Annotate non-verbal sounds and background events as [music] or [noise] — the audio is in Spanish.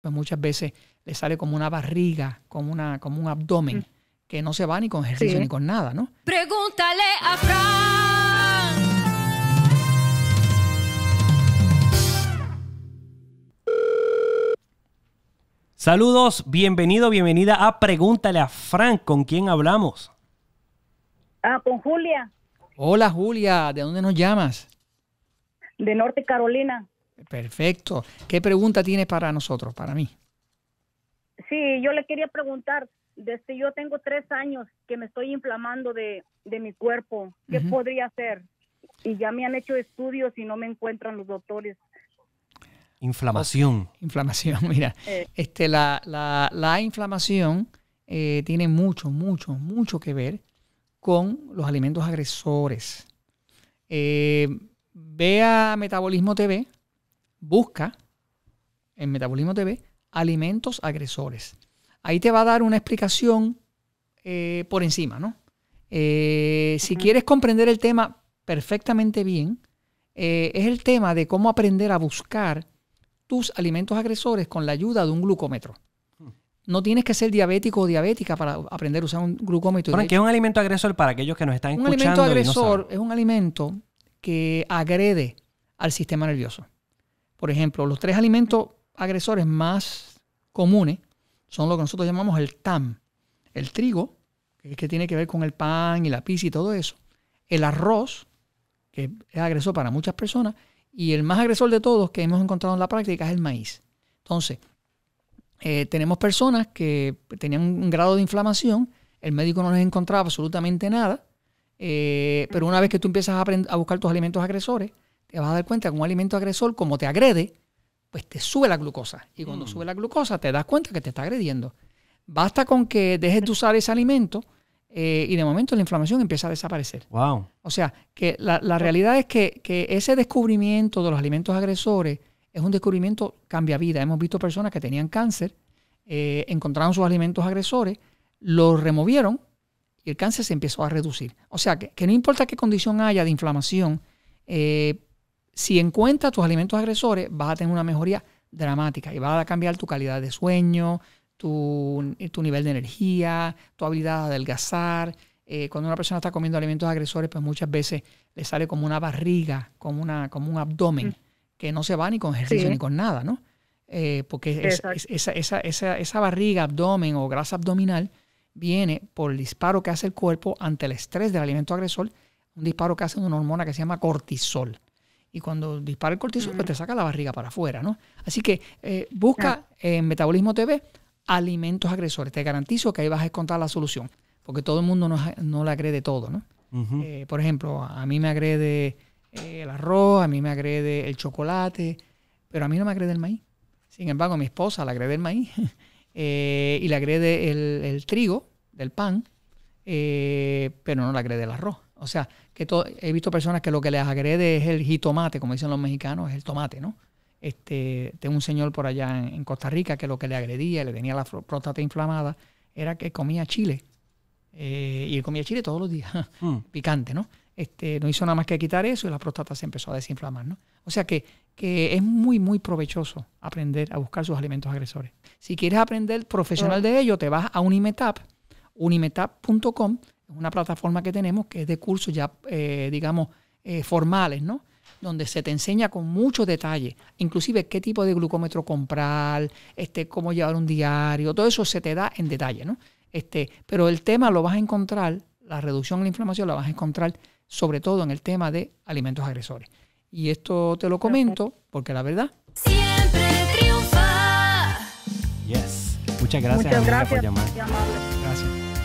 Pues muchas veces le sale como una barriga, como, una, como un abdomen, que no se va ni con ejercicio ni con nada, ¿no? Pregúntale a Fran. Saludos, bienvenido, bienvenida a Pregúntale a Frank, ¿con quién hablamos? Ah, con Julia. Hola Julia, ¿de dónde nos llamas? De Norte Carolina. Perfecto. ¿Qué pregunta tiene para nosotros, para mí? Sí, yo le quería preguntar, desde yo tengo tres años que me estoy inflamando de, mi cuerpo, ¿qué podría hacer? Y ya me han hecho estudios y no me encuentran los doctores. Inflamación. Inflamación, [laughs] mira. Este, la, la, la inflamación eh, tiene mucho, mucho, mucho que ver con los alimentos agresores. Eh, vea Metabolismo TV, busca en Metabolismo TV alimentos agresores. Ahí te va a dar una explicación eh, por encima, ¿no? Eh, si quieres comprender el tema perfectamente bien, eh, es el tema de cómo aprender a buscar tus alimentos agresores con la ayuda de un glucómetro. Hmm. No tienes que ser diabético o diabética para aprender a usar un glucómetro. ¿qué es un alimento agresor para aquellos que nos están escuchando? Un alimento agresor es un alimento que agrede al sistema nervioso. Por ejemplo, los tres alimentos agresores más comunes son lo que nosotros llamamos el TAM. El trigo, que, es que tiene que ver con el pan y la pizza y todo eso. El arroz, que es agresor para muchas personas. Y el más agresor de todos que hemos encontrado en la práctica es el maíz. Entonces, eh, tenemos personas que tenían un grado de inflamación, el médico no les encontraba absolutamente nada, eh, pero una vez que tú empiezas a buscar tus alimentos agresores, te vas a dar cuenta que un alimento agresor, como te agrede, pues te sube la glucosa. Y cuando mm. sube la glucosa, te das cuenta que te está agrediendo. Basta con que dejes de usar ese alimento eh, y de momento la inflamación empieza a desaparecer. Wow. O sea, que la, realidad es que, ese descubrimiento de los alimentos agresores es un descubrimiento cambia vida. Hemos visto personas que tenían cáncer, eh, encontraron sus alimentos agresores, los removieron y el cáncer se empezó a reducir. O sea, que, que no importa qué condición haya de inflamación, eh, si encuentras tus alimentos agresores, vas a tener una mejoría dramática y vas a cambiar tu calidad de sueño, tu, nivel de energía, tu habilidad de adelgazar. Eh, cuando una persona está comiendo alimentos agresores, pues muchas veces le sale como una barriga, como, una, como un abdomen, mm. que no se va ni con ejercicio ni con nada, ¿no? Eh, porque esa, esa, barriga, abdomen o grasa abdominal viene por el disparo que hace el cuerpo ante el estrés del alimento agresor, un disparo que hace una hormona que se llama cortisol y cuando dispara el cortisol, pues te saca la barriga para afuera, ¿no? Así que eh, busca eh, en Metabolismo TV alimentos agresores. Te garantizo que ahí vas a encontrar la solución, porque todo el mundo no, le agrede todo, ¿no? Eh, por ejemplo, a mí me agrede el arroz, a mí me agrede el chocolate, pero a mí no me agrede el maíz. Sin embargo, a mi esposa le agrede el maíz [laughs] y le agrede el, trigo del pan, pero no le agrede el arroz. O sea, que todo, he visto personas que lo que les agrede es el jitomate, como dicen los mexicanos, es el tomate, ¿no? Este, tengo un señor por allá en, Costa Rica que lo que le agredía, le tenía la próstata inflamada, era que comía chile. Eh, y él comía chile todos los días, [laughs] mm. picante, ¿no? Este, no hizo nada más que quitar eso y la próstata se empezó a desinflamar, ¿no? O sea que, que es muy, muy provechoso aprender a buscar sus alimentos agresores. Si quieres aprender profesional de ello, te vas a Unimetap, unimetap.com es una plataforma que tenemos que es de cursos ya, eh, digamos, eh, formales, ¿no? Donde se te enseña con mucho detalle, inclusive qué tipo de glucómetro comprar, este, cómo llevar un diario, todo eso se te da en detalle, ¿no? Este, pero el tema lo vas a encontrar, la reducción de la inflamación la vas a encontrar sobre todo en el tema de alimentos agresores. Y esto te lo comento porque la verdad. Siempre triunfa. Yes. Muchas gracias, Muchas gracias por llamar. Gracias.